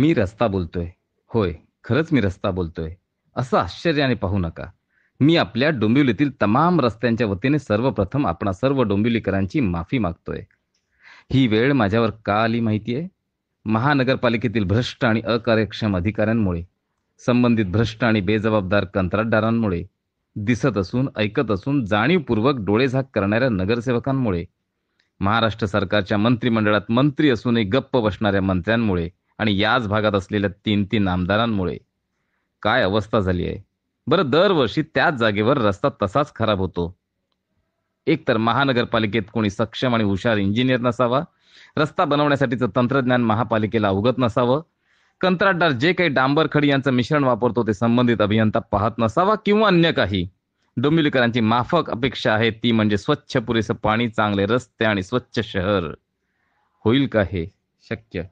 मी रस्ता बोलतोय होय खरंच मी रस्ता बोलतोय असं आश्चर्याने पाहू नका मी आपल्या डोंबिवलीतील तमाम रस्त्यांच्या वतीने सर्वप्रथम आपणा सर्व डोंबिवलीकरांची माफी मागतोय ही वेळ माझ्यावर का आली माहिती आहे महानगरपालिकेतील भ्रष्ट आणि अकार्यक्षम अधिकाऱ्यांमुळे संबंधित भ्रष्ट आणि बेजबाबदार कंत्राटदारांमुळे दिसत असून ऐकत असून जाणीवपूर्वक डोळेझाक करणाऱ्या नगरसेवकांमुळे महाराष्ट्र सरकारच्या मंत्रिमंडळात मंत्री असूनही गप्प बसणाऱ्या मंत्र्यांमुळे आणि याच भागात असलेल्या तीन तीन आमदारांमुळे काय अवस्था झाली आहे बरं दरवर्षी त्याच जागेवर रस्ता तसाच खराब होतो एकतर महानगरपालिकेत कोणी सक्षम आणि हुशार इंजिनियर नसावा रस्ता बनवण्यासाठीचं तंत्रज्ञान महापालिकेला अवगत नसावं कंत्राटदार जे काही डांबर खडी यांचं मिश्रण वापरतो ते संबंधित अभियंता पाहत नसावा किंवा अन्य काही डोंबिवलीकरांची माफक अपेक्षा आहे ती म्हणजे स्वच्छ पुरेसं पाणी चांगले रस्ते आणि स्वच्छ शहर होईल का हे शक्य